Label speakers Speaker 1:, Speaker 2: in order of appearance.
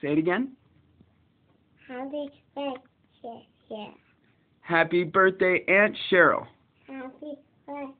Speaker 1: Say it again.
Speaker 2: Happy birthday,
Speaker 1: Happy birthday, Aunt Cheryl.
Speaker 3: Happy birthday.